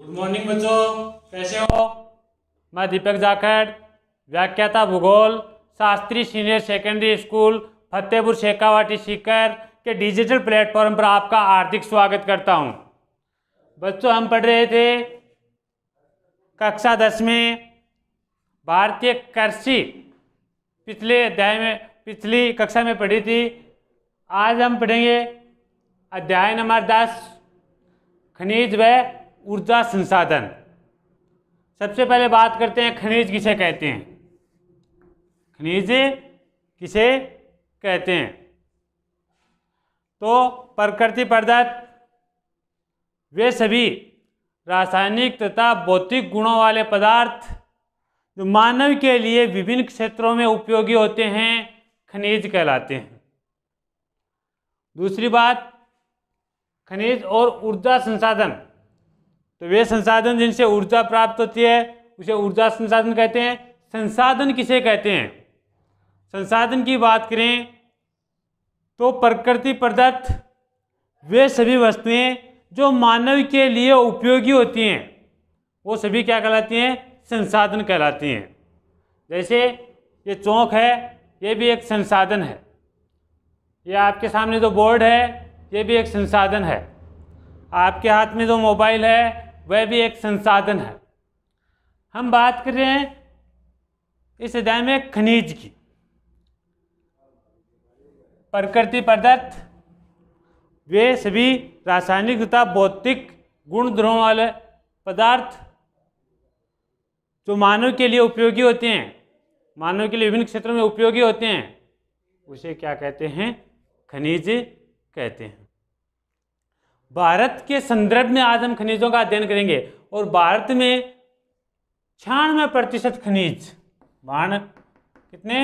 Good morning बच्चों कैसे हो मैं दीपक जाखड़ व्याख्याता भूगोल Shastri senior secondary school Fatehpur Shekhawati Sikar के डिजिटल प्लेटफॉर्म पर आपका हार्दिक स्वागत करता हूं। बच्चों हम पढ़ रहे थे कक्षा दस में भारतीय कृषि पिछले अध्याय में पिछली कक्षा में पढ़ी थी आज हम पढ़ेंगे अध्याय नंबर दस खनिज व ऊर्जा संसाधन सबसे पहले बात करते हैं खनिज किसे कहते हैं खनिज किसे कहते हैं तो प्रकृति पदार्थ वे सभी रासायनिक तथा भौतिक गुणों वाले पदार्थ जो मानव के लिए विभिन्न क्षेत्रों में उपयोगी होते हैं खनिज कहलाते हैं दूसरी बात खनिज और ऊर्जा संसाधन तो वे संसाधन जिनसे ऊर्जा प्राप्त होती है उसे ऊर्जा संसाधन कहते हैं संसाधन किसे कहते हैं संसाधन की बात करें तो प्रकृति प्रदत्त वे सभी वस्तुएं जो मानव के लिए उपयोगी होती हैं वो सभी क्या कहलाती हैं संसाधन कहलाती हैं जैसे ये चौक है ये भी एक संसाधन है ये आपके सामने जो बोर्ड है ये भी एक संसाधन है आपके हाथ में जो मोबाइल है वह भी एक संसाधन है हम बात कर रहे हैं इस अध्याय में खनिज की प्रकृति पदार्थ वे सभी रासायनिक तथा भौतिक गुण ध्रुवों वाले पदार्थ जो मानव के लिए उपयोगी होते हैं मानव के लिए विभिन्न क्षेत्रों में उपयोगी होते हैं उसे क्या कहते हैं खनिज कहते हैं भारत के संदर्भ में आज हम खनिजों का अध्ययन करेंगे और भारत में छियानवे प्रतिशत खनिज बाण कितने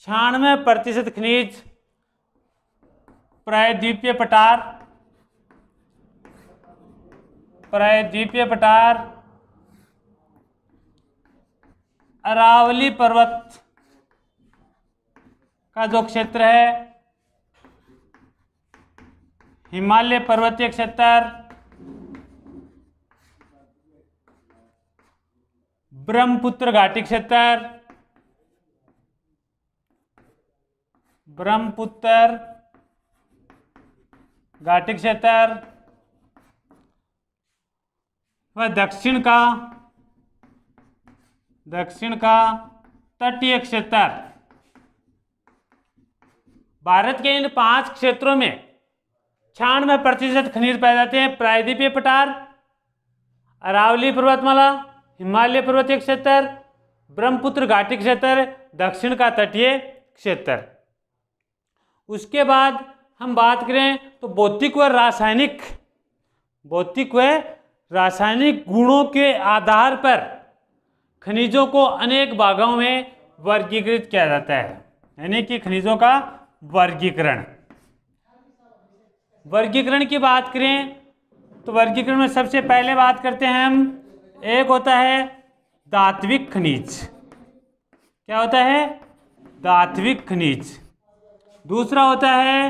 छियानवे प्रतिशत खनिज प्रायद्वीपीय पटार प्रायद्वीपीय पटार अरावली पर्वत का जो क्षेत्र है हिमालय पर्वतीय क्षेत्र ब्रह्मपुत्र घाटी क्षेत्र ब्रह्मपुत्र घाटी क्षेत्र व दक्षिण का दक्षिण का तटीय क्षेत्र भारत के इन पांच क्षेत्रों में छियानवे प्रतिशत खनिज पाए जाते हैं प्रायद्वीपीय पठार अरावली पर्वतमाला हिमालय पर्वतीय क्षेत्र ब्रह्मपुत्र घाटी क्षेत्र दक्षिण का तटीय क्षेत्र उसके बाद हम बात करें तो भौतिक व रासायनिक भौतिक व रासायनिक गुणों के आधार पर खनिजों को अनेक भागों में वर्गीकृत किया जाता है यानी कि खनिजों का वर्गीकरण वर्गीकरण की बात करें तो वर्गीकरण में सबसे पहले बात करते हैं हम एक होता है दात्विक खनिज क्या होता है दात्विक खनिज दूसरा होता है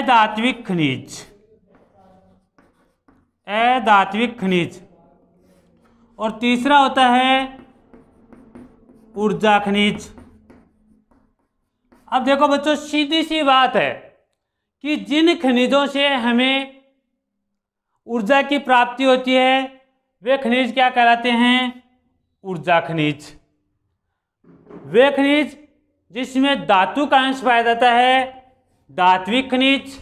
अदात्विक खनिज अदात्विक खनिज और तीसरा होता है ऊर्जा खनिज अब देखो बच्चों सीधी सी बात है कि जिन खनिजों से हमें ऊर्जा की प्राप्ति होती है वे खनिज क्या कहलाते हैं ऊर्जा खनिज वे खनिज जिसमें धातु का अंश पाया जाता है धात्विक खनिज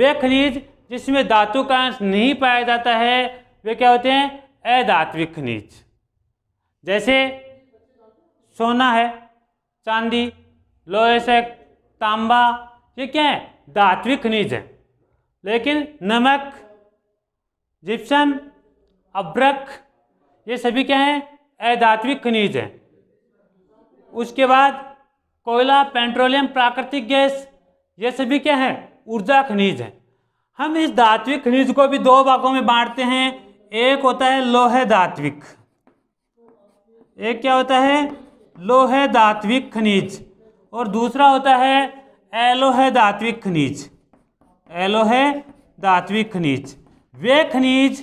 वे खनिज जिसमें धातु का अंश नहीं पाया जाता है वे क्या होते हैं अधात्विक खनिज जैसे सोना है चांदी लोहे से तांबा ये क्या है धात्विक खनिज हैं लेकिन नमक जिप्सम अब्रक ये सभी क्या हैं अधात्विक खनिज हैं उसके बाद कोयला पेट्रोलियम प्राकृतिक गैस ये सभी क्या हैं ऊर्जा खनिज हैं हम इस धात्विक खनिज को भी दो भागों में बांटते हैं एक होता है लोहे धात्विक एक क्या होता है लोहे धात्विक खनिज और दूसरा होता है एलो है धात्विक खनिज एलो है धात्विक खनिज वे खनिज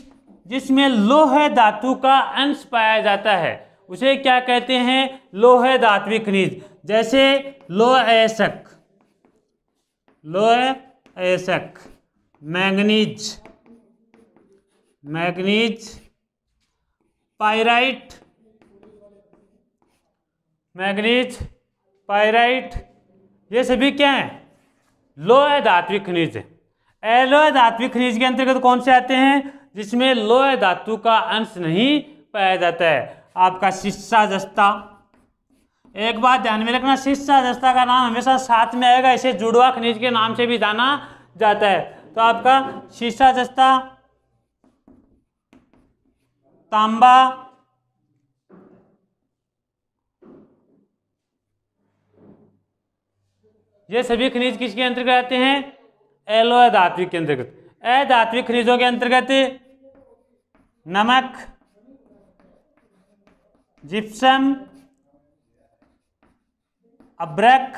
जिसमें लोह धातु का अंश पाया जाता है उसे क्या कहते हैं लोह धात्विक खनिज जैसे लोह ऐसक लोह ऐसक manganese manganese pyrite manganese pyrite ये सभी क्या है लोह धात्विक खनिज एलोह धात्विक खनिज के अंतर्गत कौन से आते हैं जिसमें लोह धातु का अंश नहीं पाया जाता है आपका शिक्षा जस्ता एक बात ध्यान में रखना शिक्षा जस्ता का नाम हमेशा साथ में आएगा इसे जुड़वा खनिज के नाम से भी जाना जाता है तो आपका शीशा जस्ता तांबा ये सभी खनिज किसके अंतर्गत आते हैं एलो धात्विक के अंतर्गत अधात्विक खनिजों के अंतर्गत नमक जिप्सम अब्रक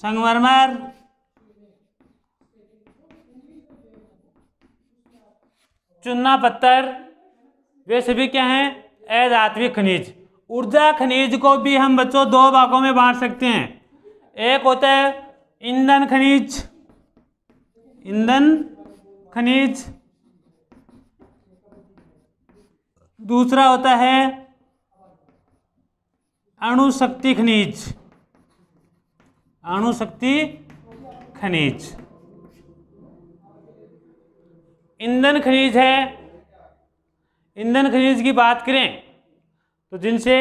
संगमरमर चुन्ना पत्थर वे सभी क्या हैं अधात्विक खनिज ऊर्जा खनिज को भी हम बच्चों दो भागों में बांट सकते हैं एक होता है ईंधन खनिज ईंधन खनिज दूसरा होता है अणुशक्ति खनिज अणुशक्ति खनिज ईंधन खनिज है ईंधन खनिज की बात करें तो जिनसे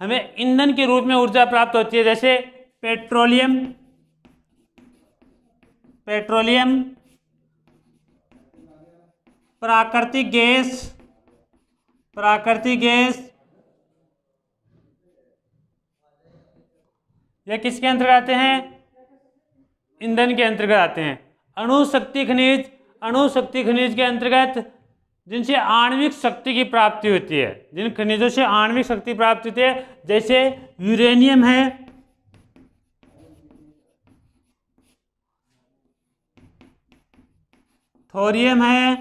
हमें ईंधन के रूप में ऊर्जा प्राप्त होती है जैसे पेट्रोलियम पेट्रोलियम प्राकृतिक गैस प्राकृतिक गैस यह किसके अंतर्गत आते हैं ईंधन के अंतर्गत आते हैं अणुशक्ति खनिज अणुशक्ति खनिज के अंतर्गत जिनसे आणविक शक्ति की प्राप्ति होती है जिन खनिजों से आणविक शक्ति प्राप्त होती है जैसे यूरेनियम है थोरियम है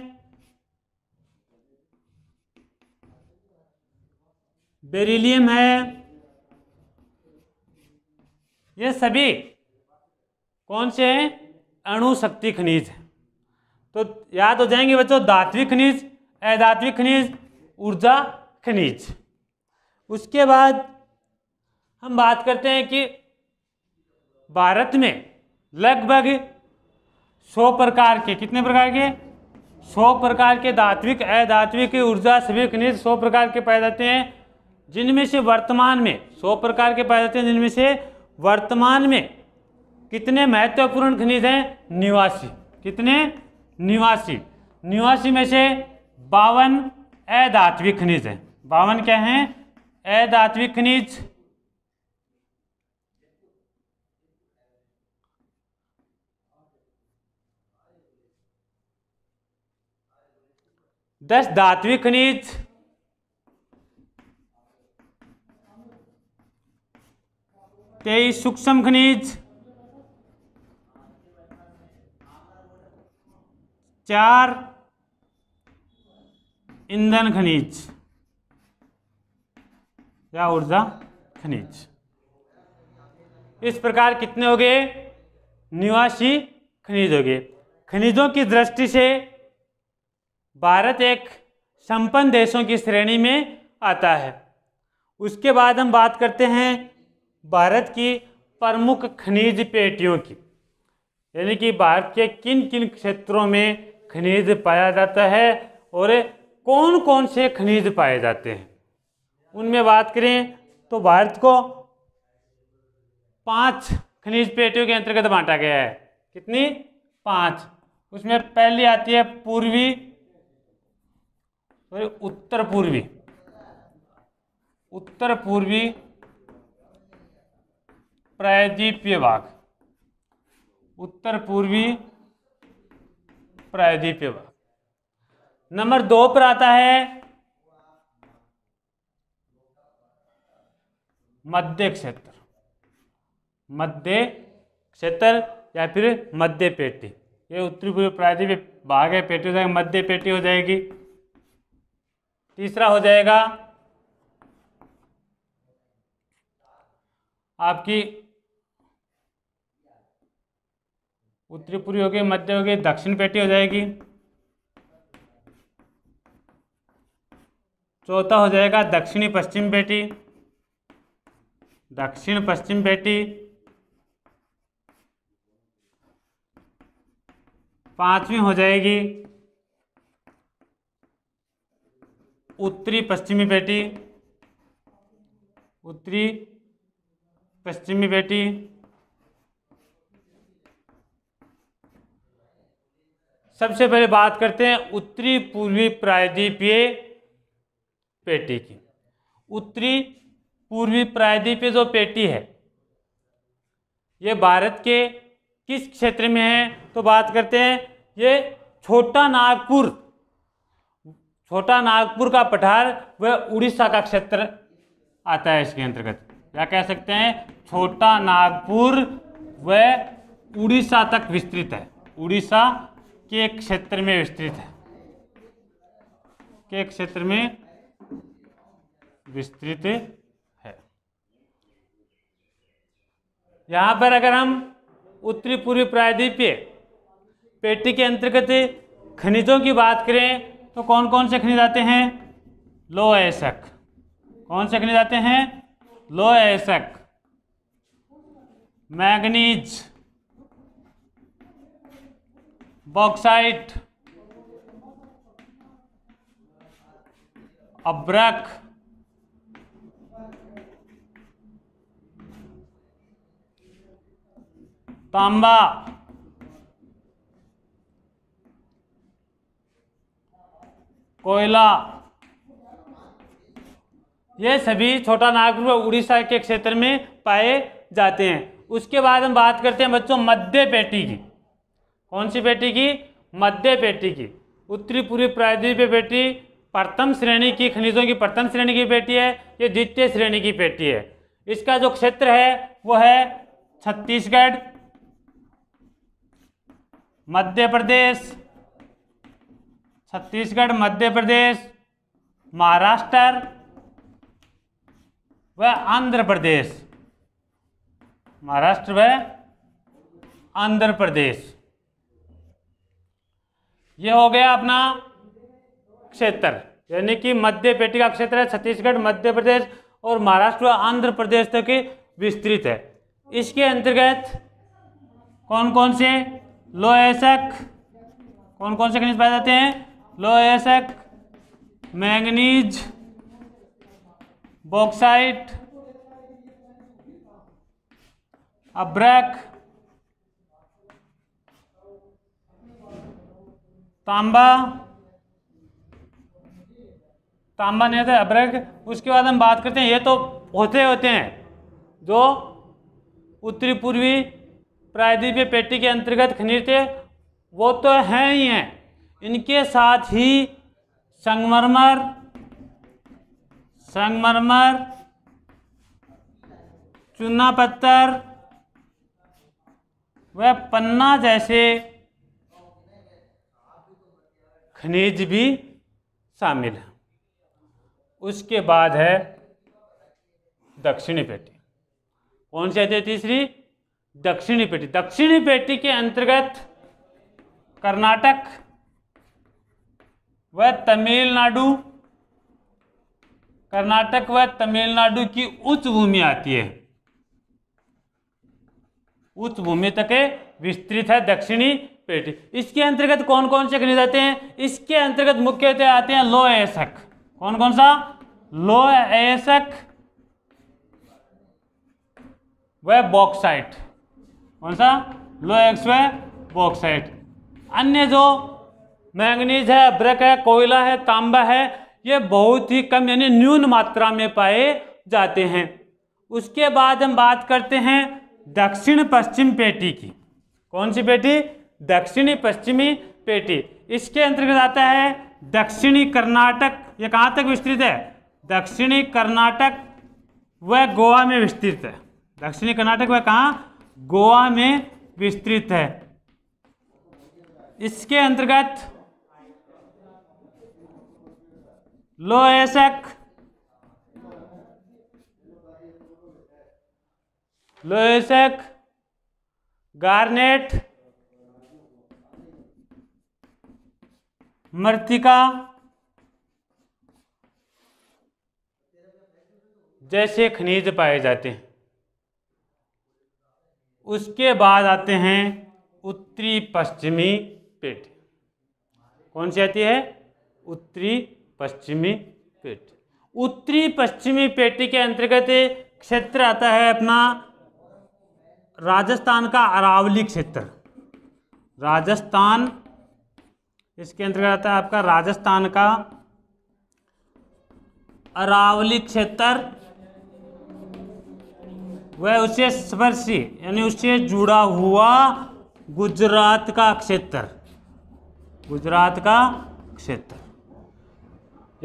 बेरिलियम है ये सभी कौन से हैं अणु शक्ति खनिज तो याद हो जाएंगे बच्चों धात्विक खनिज अधात्विक खनिज ऊर्जा खनिज उसके बाद हम बात करते हैं कि भारत में लगभग 100 प्रकार के कितने प्रकार के 100 प्रकार के धात्विक अधात्विक ऊर्जा सभी खनिज 100 प्रकार के पाए जाते हैं जिनमें से वर्तमान में 100 प्रकार के पाए जाते हैं जिनमें से वर्तमान में कितने महत्वपूर्ण खनिज हैं निवासी कितने निवासी निवासी में से बावन अधात्विक खनिज है बावन क्या है अधात्विक खनिज दस धात्विक खनिज तेईस सूक्ष्म खनिज चार ईंधन खनिज या ऊर्जा खनिज इस प्रकार कितने हो गए निवासी खनिज हो गए खनिजों की दृष्टि से भारत एक संपन्न देशों की श्रेणी में आता है उसके बाद हम बात करते हैं भारत की प्रमुख खनिज पेटियों की यानी कि भारत के किन किन क्षेत्रों में खनिज पाया जाता है और कौन कौन से खनिज पाए जाते हैं उनमें बात करें तो भारत को पांच खनिज पेटियों के अंतर्गत बांटा गया है कितनी पांच उसमें पहली आती है पूर्वी सॉरी उत्तर पूर्वी उत्तर पूर्वी प्रायद्वीपीय भाग उत्तर पूर्वी प्रायद्वीपीय भाग नंबर दो पर आता है मध्य क्षेत्र मध्य क्षेत्र या फिर मध्य पेटी ये उत्तरी पूर्व प्रायद्वीप भाग है पेटी हो जाएगी मध्य पेटी हो जाएगी तीसरा हो जाएगा आपकी उत्तरी पूर्वी होगी मध्य होगी दक्षिण पेटी हो जाएगी चौथा हो जाएगा दक्षिणी पश्चिम बेटी दक्षिण पश्चिम बेटी पांचवी हो जाएगी उत्तरी पश्चिमी बेटी उत्तरी पश्चिमी बेटी सबसे पहले बात करते हैं उत्तरी पूर्वी प्रायद्वीपीय पेटी की उत्तरी पूर्वी प्रायद्वीप जो पेटी है ये भारत के किस क्षेत्र में है तो बात करते हैं ये छोटा नागपुर छोटा नागपुर का पठार वह उड़ीसा का क्षेत्र आता है इसके अंतर्गत क्या कह सकते हैं छोटा नागपुर वह उड़ीसा तक विस्तृत है उड़ीसा के क्षेत्र में विस्तृत है के क्षेत्र में विस्तृत है यहां पर अगर हम उत्तरी पूर्वी प्रायद्वीपीय पेटी के अंतर्गत खनिजों की बात करें तो कौन कौन से खनिज आते हैं लो एसक कौन से खनिज आते हैं लो एसक मैग्नीज बॉक्साइट अब्रक तांबा कोयला ये सभी छोटा नागपुर और उड़ीसा के क्षेत्र में पाए जाते हैं उसके बाद हम बात करते हैं बच्चों मध्य पेटी की कौन सी पेटी की मध्य पेटी की उत्तरी पूर्वी प्रायद्वीपीय पेटी प्रथम श्रेणी की खनिजों की प्रथम श्रेणी की पेटी है ये द्वितीय श्रेणी की पेटी है इसका जो क्षेत्र है वो है छत्तीसगढ़ मध्य प्रदेश छत्तीसगढ़ मध्य प्रदेश महाराष्ट्र व आंध्र प्रदेश महाराष्ट्र व आंध्र प्रदेश ये हो गया अपना क्षेत्र यानी कि मध्य पेटी का क्षेत्र है छत्तीसगढ़ मध्य प्रदेश और महाराष्ट्र आंध्र प्रदेश तक विस्तृत है इसके अंतर्गत कौन कौन से लोहसक कौन कौन से खनिज पाए जाते हैं लोहसक मैंगनीज बॉक्साइट अब्रैक तांबा तांबा तो नहीं होता अभ्रक उसके बाद हम बात करते हैं ये तो होते होते हैं जो उत्तरी पूर्वी प्रायद्वीपीय पेटी के अंतर्गत खनिज थे वो तो हैं ही हैं इनके साथ ही संगमरमर संगमरमर चूना पत्थर व पन्ना जैसे खनिज भी शामिल हैं उसके बाद है दक्षिणी पेटी कौन सी आती है तीसरी दक्षिणी पेटी दक्षिणी पेटी के अंतर्गत कर्नाटक व तमिलनाडु कर्नाटक व तमिलनाडु की उच्च भूमि आती है उच्च भूमि तक विस्तृत है दक्षिणी पेटी इसके अंतर्गत कौन कौन से खनिज आते हैं इसके अंतर्गत मुख्यतः आते हैं लोह एसक कौन कौन सा लो एसक व बॉक्साइट कौन सा लो एक्स व बॉक्साइट अन्य जो मैंगनीज है अब्रक है कोयला है तांबा है ये बहुत ही कम यानी न्यून मात्रा में पाए जाते हैं उसके बाद हम बात करते हैं दक्षिण पश्चिम पेटी की कौन सी पेटी दक्षिणी पश्चिमी पेटी इसके अंतर्गत आता है दक्षिणी कर्नाटक ये कहाँ तक विस्तृत है दक्षिणी कर्नाटक वह गोवा में विस्तृत है दक्षिणी कर्नाटक वह कहाँ गोवा में विस्तृत है इसके अंतर्गत लो एसक गार्नेट मर्तिका जैसे खनिज पाए जाते हैं उसके बाद आते हैं उत्तरी पश्चिमी पेट कौन सी आती है उत्तरी पश्चिमी पेट उत्तरी पश्चिमी पेट के अंतर्गत क्षेत्र आता है अपना राजस्थान का अरावली क्षेत्र राजस्थान इसके अंतर्गत आता है आपका राजस्थान का अरावली क्षेत्र वह उससे स्पर्शी यानी उससे जुड़ा हुआ गुजरात का क्षेत्र गुजरात का क्षेत्र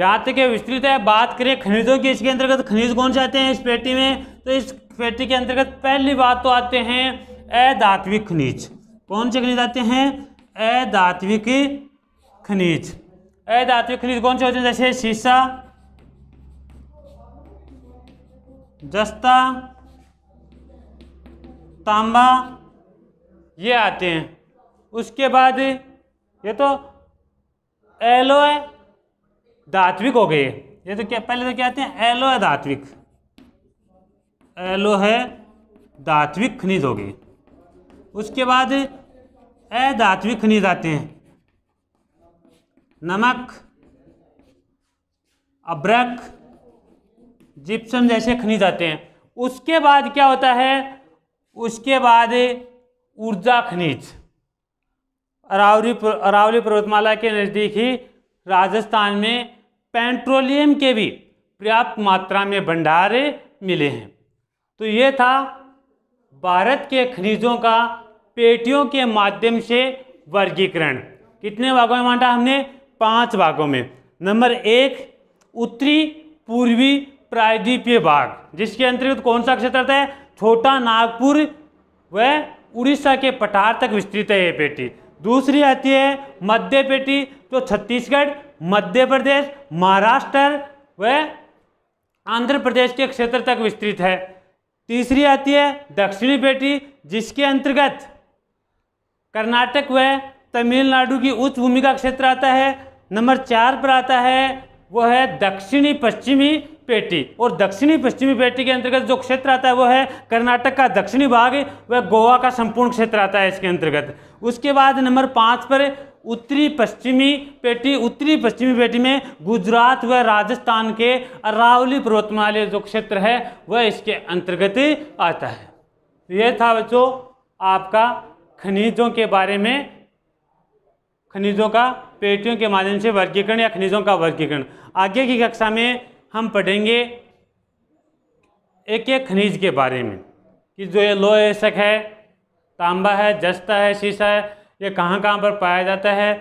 यहाँ तक विस्तृत है बात करें खनिजों की इसके अंतर्गत खनिज कौन से आते हैं इस पेटी में तो इस पेटी के अंतर्गत पहली बात तो आते हैं अधात्विक खनिज कौन से खनिज आते हैं अधात्विक खनिज अधात्विक खनिज कौन से होते हैं जैसे शीशा जस्ता तांबा ये आते हैं उसके बाद ये तो एलोए धात्विक हो गए ये तो क्या पहले तो क्या आते हैं एलोए धात्विक एलो है धात्विक खनिज हो गए उसके बाद अधात्विक खनिज आते हैं नमक अब्रक जिप्सम जैसे खनिज आते हैं उसके बाद क्या होता है उसके बाद ऊर्जा खनिज अरावली अरावली पर्वतमाला के नज़दीक ही राजस्थान में पेट्रोलियम के भी पर्याप्त मात्रा में भंडार मिले हैं तो ये था भारत के खनिजों का पेटियों के माध्यम से वर्गीकरण कितने भागों में बांटा हमने पांच भागों में नंबर एक उत्तरी पूर्वी प्रायद्वीपीय भाग जिसके अंतर्गत कौन सा क्षेत्र आता है छोटा नागपुर व उड़ीसा के पठार तक विस्तृत है ये पेटी दूसरी आती है मध्य पेटी जो छत्तीसगढ़ मध्य प्रदेश महाराष्ट्र व आंध्र प्रदेश के क्षेत्र तक विस्तृत है तीसरी आती है दक्षिणी पेटी जिसके अंतर्गत कर्नाटक व तमिलनाडु की उच्च भूमि का क्षेत्र आता है नंबर चार पर आता है वह है दक्षिणी पश्चिमी पेटी और दक्षिणी पश्चिमी पेटी के अंतर्गत जो क्षेत्र आता है वो है कर्नाटक का दक्षिणी भाग वह गोवा का संपूर्ण क्षेत्र आता है इसके अंतर्गत उसके बाद नंबर पाँच पर उत्तरी पश्चिमी पेटी उत्तरी पश्चिमी पेटी में गुजरात व राजस्थान के अरावली पर्वतमालय जो क्षेत्र है वह इसके अंतर्गत आता है तो यह था बच्चों आपका खनिजों के बारे में खनिजों का पेटियों के माध्यम से वर्गीकरण या खनिजों का वर्गीकरण आगे की कक्षा में हम पढ़ेंगे एक एक खनिज के बारे में कि जो ये लो एसक है तांबा है जस्ता है शीशा है ये कहाँ कहाँ पर पाया जाता है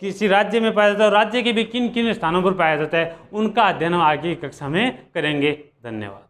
किसी राज्य में पाया जाता है और राज्य के भी किन किन स्थानों पर पाया जाता है उनका अध्ययन हम आगे की कक्षा में करेंगे धन्यवाद